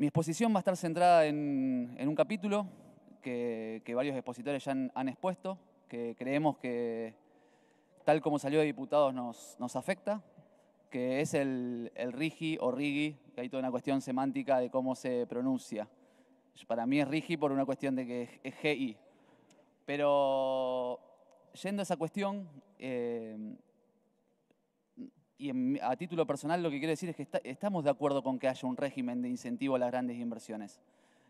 Mi exposición va a estar centrada en, un capítulo que, varios expositores ya han, expuesto, que creemos que, tal como salió de diputados, nos, afecta, que es el, rigi o rigi, que hay toda una cuestión semántica de cómo se pronuncia. Para mí es rigi por una cuestión de que es, es GI. Pero yendo a esa cuestión, eh, y a título personal lo que quiero decir es que estamos de acuerdo con que haya un régimen de incentivo a las grandes inversiones.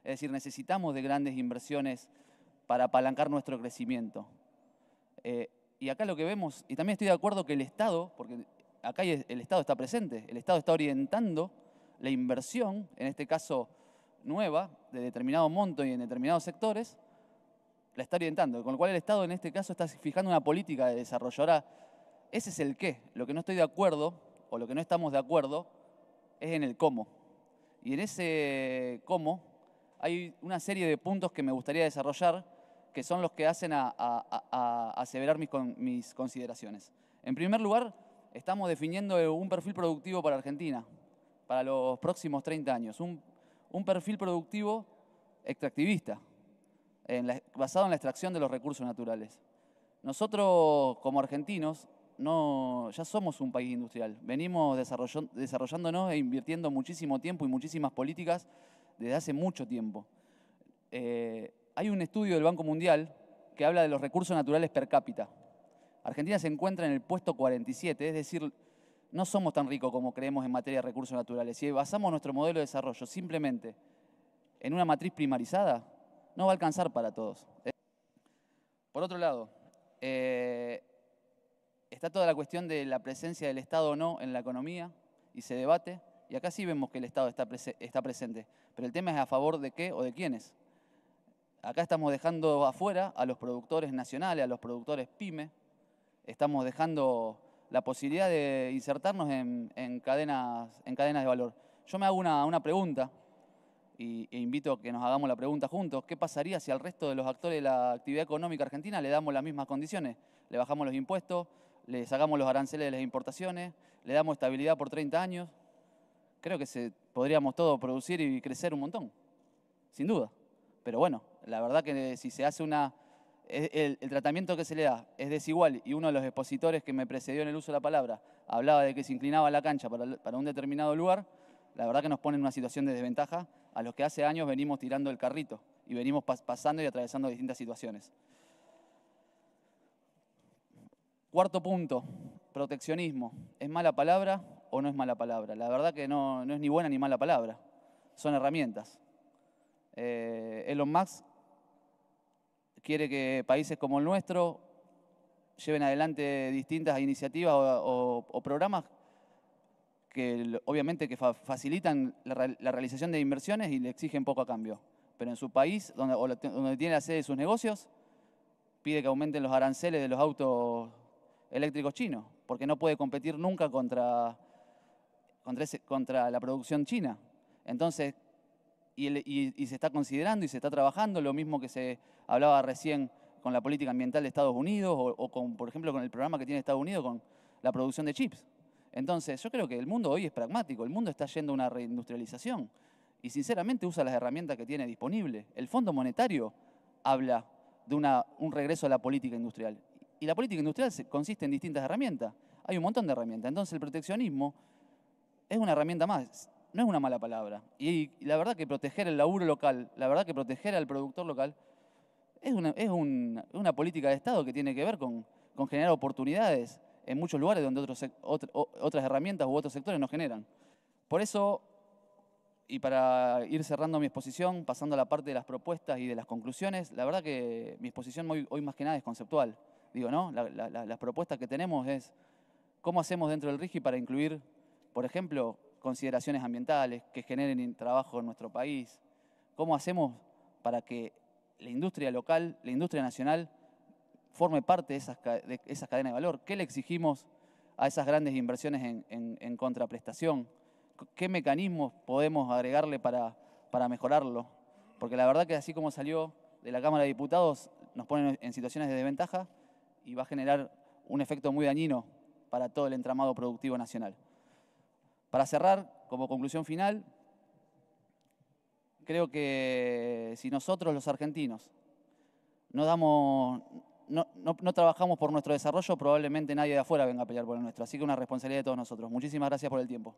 Es decir, necesitamos de grandes inversiones para apalancar nuestro crecimiento. Eh, y acá lo que vemos, y también estoy de acuerdo que el Estado, porque acá el Estado está presente, el Estado está orientando la inversión, en este caso nueva, de determinado monto y en determinados sectores, la está orientando, con lo cual el Estado en este caso está fijando una política de desarrollo. Ese es el qué. Lo que no estoy de acuerdo o lo que no estamos de acuerdo es en el cómo. Y en ese cómo hay una serie de puntos que me gustaría desarrollar que son los que hacen a, aseverar mis, consideraciones. En primer lugar, estamos definiendo un perfil productivo para Argentina, para los próximos 30 años. Un, perfil productivo extractivista, basado en la extracción de los recursos naturales. Nosotros, como argentinos, no, ya somos un país industrial. Venimos desarrollándonos e invirtiendo muchísimo tiempo y muchísimas políticas desde hace mucho tiempo. Eh, hay un estudio del Banco Mundial que habla de los recursos naturales per cápita. Argentina se encuentra en el puesto 47, es decir, no somos tan ricos como creemos en materia de recursos naturales. Si basamos nuestro modelo de desarrollo simplemente en una matriz primarizada, no va a alcanzar para todos. Eh, por otro lado, eh, está toda la cuestión de la presencia del Estado o no en la economía y se debate. Y acá sí vemos que el Estado está, presente, pero el tema es a favor de qué o de quiénes. Acá estamos dejando afuera a los productores nacionales, a los productores pyme, estamos dejando la posibilidad de insertarnos en, cadenas, de valor. Yo me hago una, pregunta y, e invito a que nos hagamos la pregunta juntos. ¿Qué pasaría si al resto de los actores de la actividad económica argentina le damos las mismas condiciones? Le bajamos los impuestos, le sacamos los aranceles de las importaciones, le damos estabilidad por 30 años. Creo que se, podríamos todo producir y crecer un montón, sin duda. Pero bueno, la verdad que si se hace una... E, el, tratamiento que se le da es desigual y uno de los expositores que me precedió en el uso de la palabra hablaba de que se inclinaba la cancha para, un determinado lugar, la verdad que nos pone en una situación de desventaja a los que hace años venimos tirando el carrito y venimos pasando y atravesando distintas situaciones. Cuarto punto, proteccionismo. ¿Es mala palabra o no es mala palabra? La verdad que no, es ni buena ni mala palabra. Son herramientas. Eh, Elon Musk quiere que países como el nuestro lleven adelante distintas iniciativas o, programas que obviamente que facilitan la, realización de inversiones y le exigen poco a cambio. Pero en su país, donde, donde tiene la sede de sus negocios, pide que aumenten los aranceles de los autos eléctrico chino, porque no puede competir nunca contra, contra, la producción china. Entonces, y, se está considerando y se está trabajando lo mismo que se hablaba recién con la política ambiental de Estados Unidos o, con, por ejemplo, con el programa que tiene Estados Unidos con la producción de chips. Entonces, yo creo que el mundo hoy es pragmático, el mundo está yendo a una reindustrialización y sinceramente usa las herramientas que tiene disponible. El Fondo Monetario habla de un regreso a la política industrial. Y la política industrial consiste en distintas herramientas. Hay un montón de herramientas. Entonces el proteccionismo es una herramienta más, no es una mala palabra. Y la verdad que proteger el laburo local, la verdad que proteger al productor local, es una, política de Estado que tiene que ver con, generar oportunidades en muchos lugares donde otras herramientas u otros sectores no generan. Por eso, y para ir cerrando mi exposición, pasando a la parte de las propuestas y de las conclusiones, la verdad que mi exposición hoy más que nada es conceptual. Digo, ¿no? La, las propuestas que tenemos es cómo hacemos dentro del RIGI para incluir, por ejemplo, consideraciones ambientales que generen trabajo en nuestro país. ¿Cómo hacemos para que la industria local, la industria nacional, forme parte de esas, de esas cadenas de valor? ¿Qué le exigimos a esas grandes inversiones en, contraprestación? ¿Qué mecanismos podemos agregarle para, para mejorarlo? Porque la verdad que así como salió de la Cámara de Diputados, nos ponen en situaciones de desventaja, y va a generar un efecto muy dañino para todo el entramado productivo nacional. Para cerrar, como conclusión final, creo que si nosotros los argentinos no damos, no, trabajamos por nuestro desarrollo, probablemente nadie de afuera venga a pelear por el nuestro. Así que una responsabilidad de todos nosotros. Muchísimas gracias por el tiempo.